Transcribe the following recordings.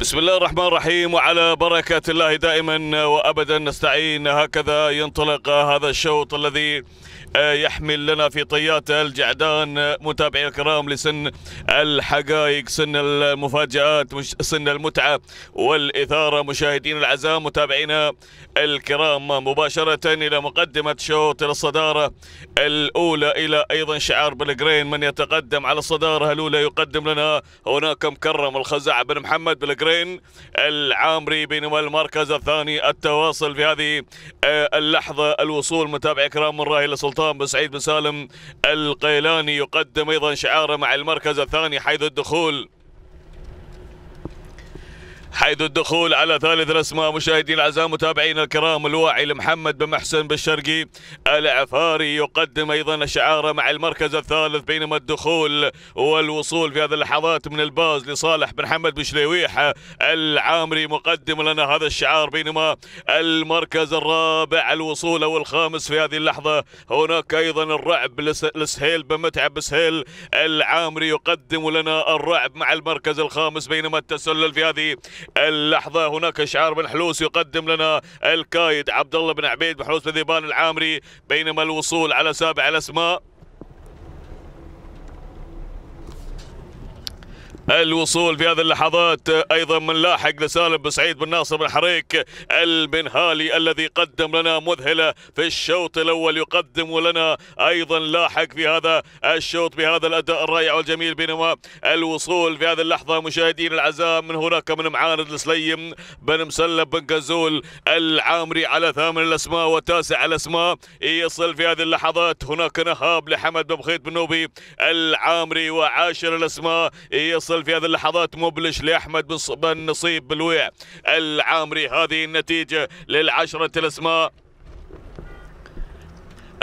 بسم الله الرحمن الرحيم وعلى بركة الله دائما وأبدا نستعين هكذا ينطلق هذا الشوط الذي يحمل لنا في طياته الجعدان متابعي الكرام لسن الحقائق سن المفاجآت سن المتعة والإثارة مشاهدين العزاء متابعينا الكرام مباشرة إلى مقدمة شوط الصدارة الأولى إلى أيضا شعار بلغرين من يتقدم على الصدارة الأولى يقدم لنا هناك مكرم الخزاع بن محمد بلغرين العامري بينما المركز الثاني التواصل في هذه آه، اللحظة الوصول متابعي الكرام من راهي لسلطان الحصان بن سعيد بن سالم القيلاني يقدم أيضا شعاره مع المركز الثاني حيث الدخول حيث الدخول على ثالث الاسماء مشاهدينا الأعزاء متابعينا الكرام الواعي لمحمد بن محسن بن شرقي العفاري يقدم أيضا شعاره مع المركز الثالث بينما الدخول والوصول في هذه اللحظات من الباز لصالح بن حمد بن شليويح العامري مقدم لنا هذا الشعار بينما المركز الرابع الوصول أو الخامس في هذه اللحظة هناك أيضا الرعب لسهيل بن متعب سهيل العامري يقدم لنا الرعب مع المركز الخامس بينما التسلل في هذه اللحظه هناك اشعار بن حلوس يقدم لنا الكايد عبد الله بن عبيد بن حلوس بن ذيبان العامري بينما الوصول على سابع الاسماء الوصول في هذه اللحظات ايضا من لاحق لسالم بن سعيد بن ناصر بن حريك البنهالي الذي قدم لنا مذهله في الشوط الاول يقدم لنا ايضا لاحق في هذا الشوط بهذا الاداء الرائع والجميل بينما الوصول في هذه اللحظه مشاهدينا العزاء من هناك من معاند السليم بن مسلم بن قزول العامري على ثامن الاسماء وتاسع الاسماء يصل في هذه اللحظات هناك نهاب لحمد بن بخيت بن نوبي العامري وعاشر الاسماء يصل يصل في هذه اللحظات مبلش لاحمد بن نصيب بلويع العامري هذه النتيجه للعشره الاسماء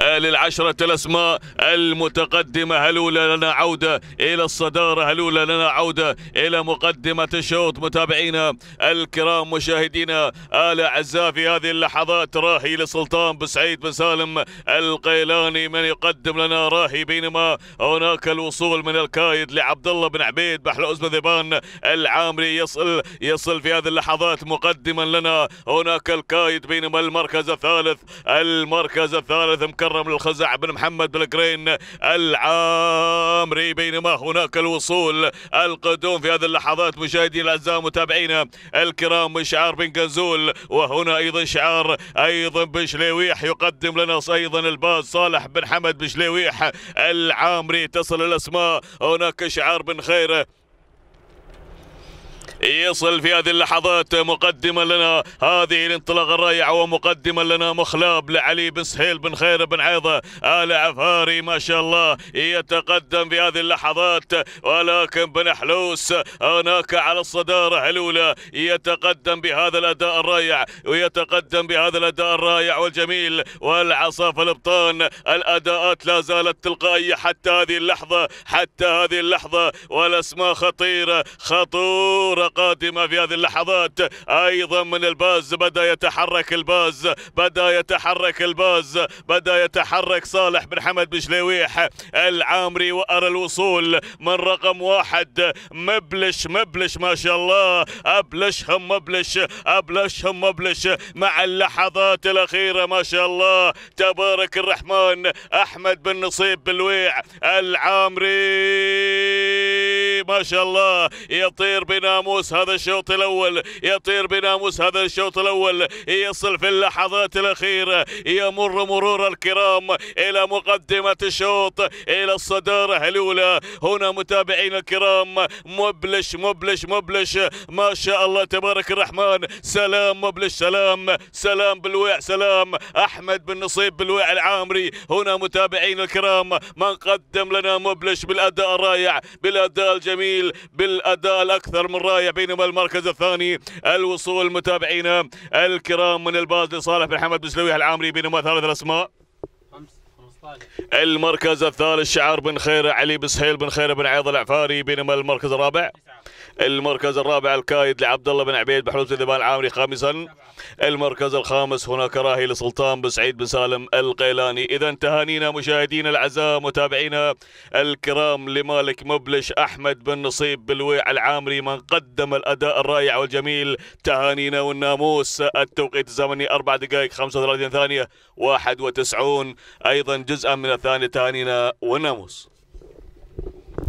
للعشرة الأسماء المتقدمة هلولا لنا عودة إلى الصدارة هلولا لنا عودة إلى مقدمة الشوط متابعينا الكرام مشاهدينا آل أعزاء في هذه اللحظات راهي لسلطان بسعيد بن سالم القيلاني من يقدم لنا راهي بينما هناك الوصول من الكايد لعبد الله بن عبيد بحلوز بن ذبان العامري يصل يصل في هذه اللحظات مقدما لنا هناك الكايد بينما المركز الثالث المركز الثالث مكرر بالمرة من الخزاع بن محمد بلقرين العامري بينما هناك الوصول القدوم في هذه اللحظات مشاهدينا الأعزاء متابعينا الكرام شعار بن قنزول وهنا أيضا شعار أيضا بشليويح يقدم لنا أيضا الباز صالح بن حمد بشليويح العامري تصل الأسماء هناك شعار بن خيره يصل في هذه اللحظات مقدما لنا هذه الانطلاقه الرائعه ومقدما لنا مخلاب لعلي بن سهيل بن خير بن عيضه ال عفاري ما شاء الله يتقدم في هذه اللحظات ولكن بن حلوس هناك على الصداره الاولى يتقدم بهذا الاداء الرائع ويتقدم بهذا الاداء الرائع والجميل والعصا في الابطان الاداءات لا زالت تلقائيه حتى هذه اللحظه حتى هذه اللحظه والاسماء خطيره خطوره قادمة في هذه اللحظات أيضا من الباز بدأ يتحرك الباز بدأ يتحرك الباز بدأ يتحرك صالح بن حمد بن شليويح العامري وأرى الوصول من رقم واحد مبلش مبلش ما شاء الله أبلشهم مبلش أبلشهم مبلش مع اللحظات الأخيرة ما شاء الله تبارك الرحمن أحمد بن نصيب بلويع العامري ما شاء الله يطير بناموس هذا الشوط الاول يطير بناموس هذا الشوط الاول يصل في اللحظات الاخيره يمر مرور الكرام الى مقدمه الشوط الى الصداره الاولى هنا متابعينا الكرام مبلش مبلش مبلش ما شاء الله تبارك الرحمن سلام مبلش سلام سلام بالويع سلام احمد بن نصيب بالويع العامري هنا متابعينا الكرام من قدم لنا مبلش بالاداء الرائع بالاداء الجميل جميل بالاداء الاكثر من رائع بينما المركز الثاني الوصول متابعينا الكرام من الباز لصالح بن حمد بسلوي العامري بينما ثالث الاسماء المركز الثالث شعار بن خير علي بسهيل بن خير بن عيض العفاري بينما المركز الرابع المركز الرابع الكايد لعبد الله بن عبيد بحروف الذبان العامري خامسا المركز الخامس هناك راهي لسلطان بن سعيد بن سالم القيلاني اذا تهانينا مشاهدينا الاعزاء متابعينا الكرام لمالك مبلش احمد بن نصيب بالويع العامري من قدم الاداء الرائع والجميل تهانينا والناموس التوقيت الزمني اربع دقائق 35 ثانيه 91 ايضا جزءا من الثانيه تهانينا والناموس